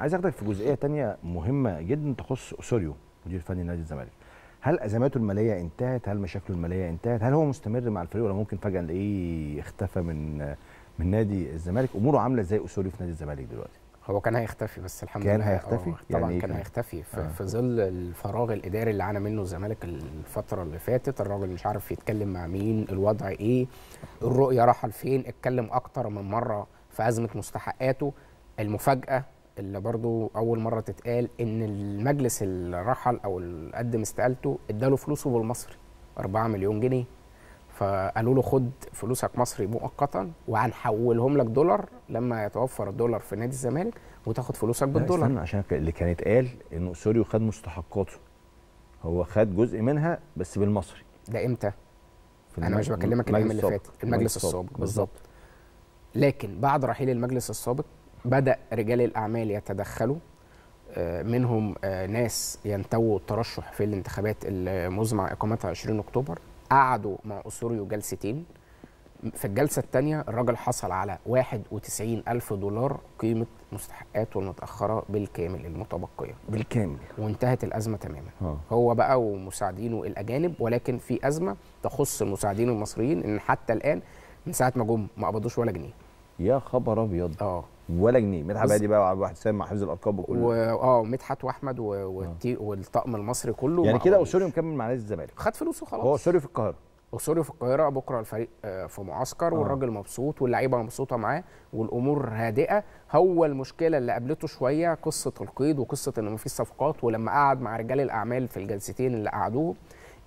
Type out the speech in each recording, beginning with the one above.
عايز اخدك في جزئيه تانية مهمه جدا تخص اسوريو مدير فني نادي الزمالك هل ازماته الماليه انتهت هل مشاكله الماليه انتهت هل هو مستمر مع الفريق ولا ممكن فجاه نلاقيه اختفى من من نادي الزمالك اموره عامله ازاي اسوريو في نادي الزمالك دلوقتي هو كان هيختفي بس الحمد لله اه، يعني إيه كان هيختفي طبعا يعني كان هيختفي في, آه. في ظل الفراغ الاداري اللي عانى منه الزمالك الفتره اللي فاتت الراجل مش عارف يتكلم مع مين الوضع ايه الرؤيه راحت لفين اتكلم اكتر من مره في ازمه مستحقاته المفاجاه اللي برضو اول مره تتقال ان المجلس اللي رحل او اللي قدم استقالته اداله فلوسه بالمصري 4 مليون جنيه فقالوا له خد فلوسك مصري مؤقتا وهنحولهم لك دولار لما يتوفر الدولار في نادي الزمالك وتاخد فلوسك بالدولار استنى عشان اللي كان اتقال انه سوريو خد مستحقاته هو خد جزء منها بس بالمصري ده امتى؟ انا مش بكلمك الايام اللي فاتت المجلس السابق بالظبط لكن بعد رحيل المجلس السابق بدأ رجال الأعمال يتدخلوا آه، منهم آه، ناس ينتووا الترشح في الانتخابات المزمع إقامتها 20 أكتوبر قعدوا مع أسوريو جلستين في الجلسة الثانية الراجل حصل على 91 ألف دولار قيمة مستحقاته المتأخرة بالكامل المتبقية بالكامل وانتهت الأزمة تماما أوه. هو بقى ومساعدينه الأجانب ولكن في أزمة تخص المساعدين المصريين إن حتى الآن من ساعة ما جم ما قبضوش ولا جنيه يا خبر أبيض اه ولا جنيه مدحت هادي بقى وعبد الحسين مع حفظ الالقاب وكل و... اه مدحت واحمد و... والتي... آه. والطقم المصري كله يعني كده اوسوريو مكمل مع نادي الزمالك خد فلوسه خلاص هو اوسوريو في القاهره اوسوريو في القاهره بكره الفريق آه، في معسكر آه. والراجل مبسوط واللعيبه مبسوطه معاه والامور هادئه هو المشكله اللي قابلته شويه قصه القيد وقصه ان مفيش صفقات ولما قعد مع رجال الاعمال في الجلستين اللي قعدوه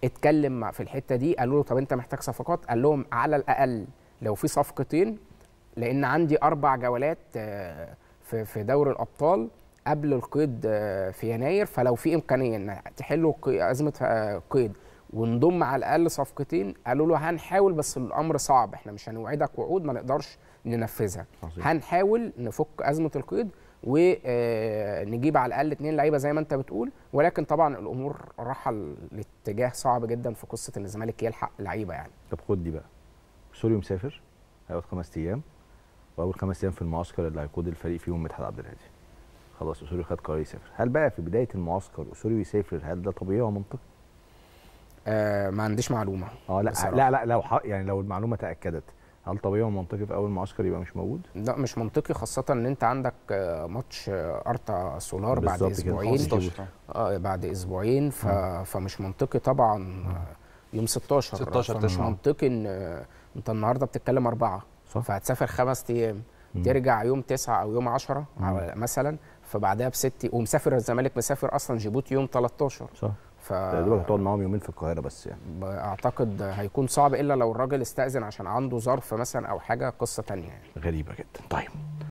اتكلم في الحته دي قالوا له طب انت محتاج صفقات قال لهم على الاقل لو في صفقتين لان عندي اربع جولات آه، في في دوري الابطال قبل القيد آه، في يناير فلو في امكانيه ان تحلوا ازمه آه، قيد ونضم على الاقل صفقتين قالوا له هنحاول بس الامر صعب احنا مش هنوعدك وعود ما نقدرش ننفذها عظيم. هنحاول نفك ازمه القيد ونجيب على الاقل اثنين لعيبه زي ما انت بتقول ولكن طبعا الامور راحه لاتجاه صعب جدا في قصه ان الزمالك يلحق لعيبه يعني طب خد دي بقى سوري مسافر هيقعد خمس ايام واول خمس ايام في المعسكر اللي هيقود الفريق فيهم مدحت عبد الهادي خلاص اسوريو خد قرار يسافر هل بقى في بدايه المعسكر اسوريو يسافر هل ده طبيعي ومنطقي آه ما عنديش معلومه اه لا لا لا لو حق يعني لو المعلومه تاكدت هل طبيعي ومنطقي في اول معسكر يبقى مش موجود؟ لا مش منطقي خاصه ان انت عندك آه، ماتش آه، ارتا سولار بعد اسبوعين آه بعد اسبوعين ف... فمش منطقي طبعا آه، يوم 16 16 مش منطقي ان انت النهارده بتتكلم اربعه فهتسافر خمس ايام ترجع يوم تسعة او يوم 10 مثلا فبعدها بست ومسافر الزمالك مسافر اصلا جيبوتي يوم 13 صح ف... تقريبا هتقعد معاهم يومين في القاهره بس يعني اعتقد هيكون صعب الا لو الراجل استاذن عشان عنده ظرف مثلا او حاجه قصه ثانيه يعني غريبه جدا طيب